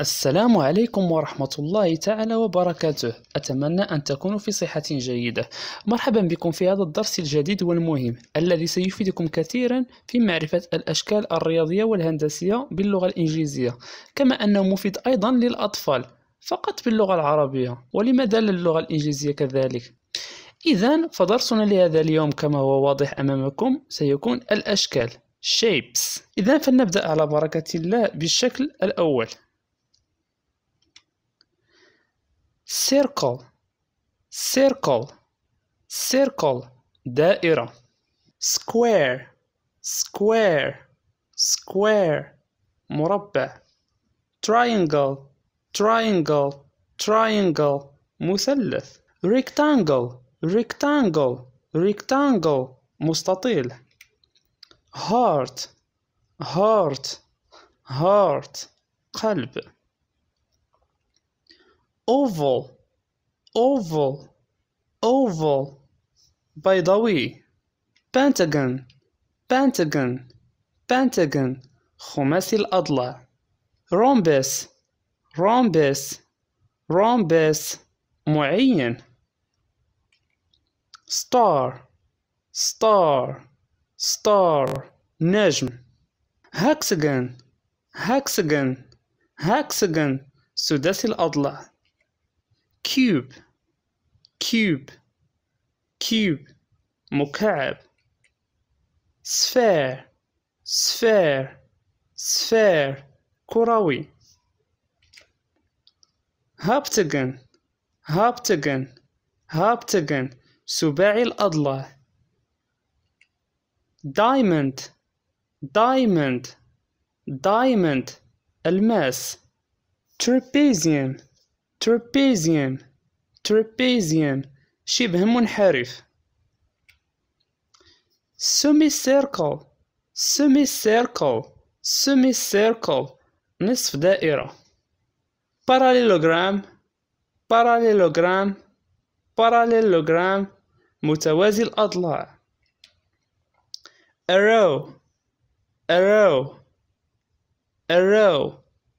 السلام عليكم ورحمة الله تعالى وبركاته أتمنى أن تكونوا في صحة جيدة مرحبا بكم في هذا الدرس الجديد والمهم الذي سيفيدكم كثيرا في معرفة الأشكال الرياضية والهندسية باللغة الإنجليزية كما أنه مفيد أيضا للأطفال فقط باللغة العربية ولماذا للغة الإنجليزية كذلك إذا فدرسنا لهذا اليوم كما هو واضح أمامكم سيكون الأشكال shapes إذا فلنبدأ على بركة الله بالشكل الأول circle circle circle دائرة square square square مربع triangle triangle triangle مثلث rectangle rectangle rectangle مستطيل heart heart heart قلب oval oval oval بيضاوي pentagon pentagon pentagon خماسي الأضلاع rhombus rhombus rhombus معين star star star نجم hexagon hexagon hexagon سداسي الأضلاع كيوب كيوب كيوب مكعب سفير سفير سفير كروي هابتجن هابتجن هابتجن سباعي الأضلاع دايموند دايموند دايموند الماس تربيزيوم trapezium trapezium شبه منحرف semicircle semicircle semicircle نصف دائرة parallelogram parallelogram parallelogram متوازي الأضلاع arrow arrow arrow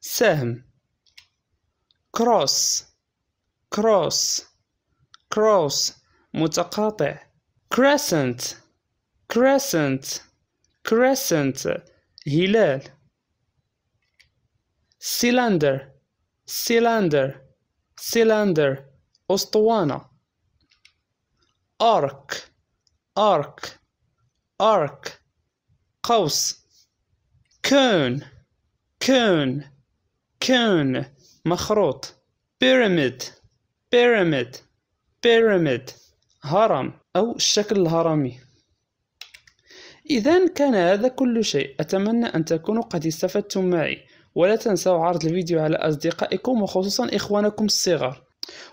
سهم cross cross cross متقاطع crescent crescent crescent هلال cylinder cylinder cylinder أسطوانة arc arc arc قوس cone cone cone مخروط بيراميد بيراميد بيراميد هرم أو الشكل الهرمي إذا كان هذا كل شيء أتمنى أن تكونوا قد استفدتم معي ولا تنسوا عرض الفيديو على أصدقائكم وخصوصا إخوانكم الصغار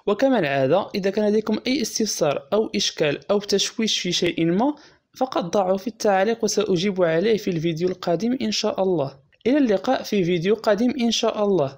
وكما العادة إذا كان لديكم أي استفسار أو إشكال أو تشويش في شيء ما فقط ضعوا في التعليق وسأجيب عليه في الفيديو القادم إن شاء الله إلى اللقاء في فيديو قادم إن شاء الله